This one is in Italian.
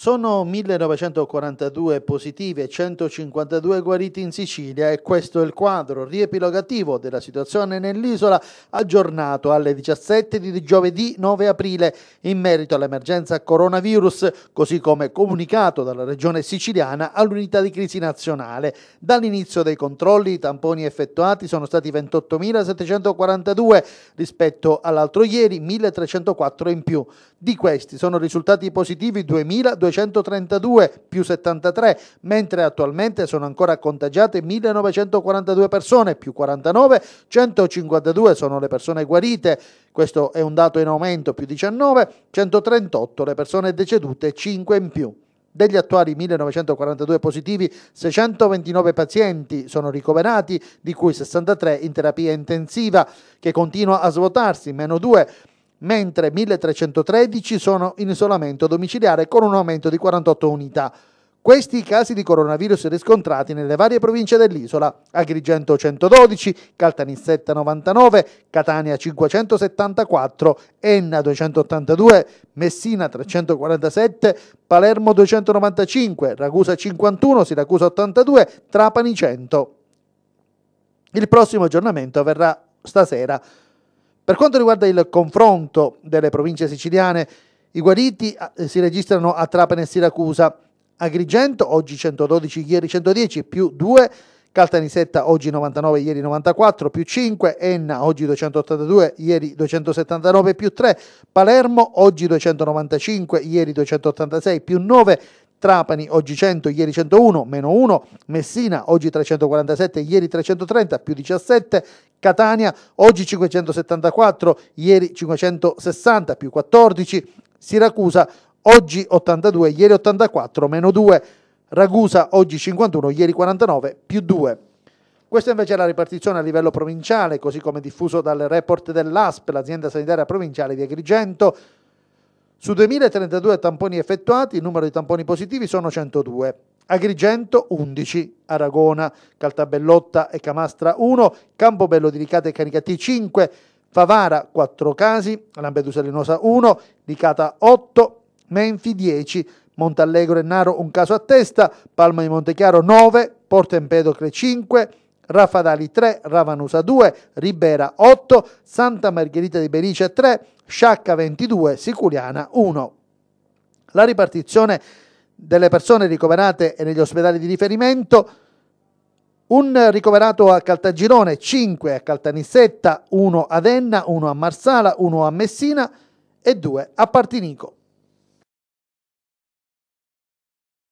Sono 1942 positivi e 152 guariti in Sicilia e questo è il quadro riepilogativo della situazione nell'isola aggiornato alle 17 di giovedì 9 aprile in merito all'emergenza coronavirus, così come comunicato dalla regione siciliana all'unità di crisi nazionale. Dall'inizio dei controlli i tamponi effettuati sono stati 28.742 rispetto all'altro ieri, 1.304 in più. Di questi sono risultati positivi 2.200 232 più 73, mentre attualmente sono ancora contagiate 1942 persone più 49, 152 sono le persone guarite, questo è un dato in aumento più 19, 138 le persone decedute, 5 in più. Degli attuali 1942 positivi, 629 pazienti sono ricoverati, di cui 63 in terapia intensiva, che continua a svuotarsi, meno 2 mentre 1313 sono in isolamento domiciliare con un aumento di 48 unità. Questi i casi di coronavirus riscontrati nelle varie province dell'isola, Agrigento 112, Caltanissetta 99, Catania 574, Enna 282, Messina 347, Palermo 295, Ragusa 51, Siracusa 82, Trapani 100. Il prossimo aggiornamento avverrà stasera. Per quanto riguarda il confronto delle province siciliane, i guariti eh, si registrano a Trapani e Siracusa, Agrigento oggi 112, ieri 110, più 2, Caltanissetta oggi 99, ieri 94, più 5, Enna oggi 282, ieri 279, più 3, Palermo oggi 295, ieri 286, più 9, Trapani oggi 100, ieri 101, meno 1, Messina oggi 347, ieri 330, più 17, Catania oggi 574, ieri 560, più 14, Siracusa oggi 82, ieri 84, meno 2, Ragusa oggi 51, ieri 49, più 2. Questa invece è la ripartizione a livello provinciale, così come diffuso dal report dell'ASP, l'azienda sanitaria provinciale di Agrigento, su 2032 tamponi effettuati, il numero di tamponi positivi sono 102. Agrigento 11, Aragona, Caltabellotta e Camastra 1, Campobello di Licata e Canicati 5, Favara 4 casi, Lampedusa Linosa 1, Licata 8, Menfi 10, Montallegro e Naro un caso a testa, Palma di Montechiaro 9, Porto Empedocle 5, Rafadali 3, Ravanusa 2, Ribera 8, Santa Margherita di Berice 3, Sciacca 22, Siculiana 1. La ripartizione delle persone ricoverate negli ospedali di riferimento un ricoverato a Caltagirone, 5 a Caltanissetta, 1 ad Enna, 1 a Marsala, 1 a Messina e 2 a Partinico.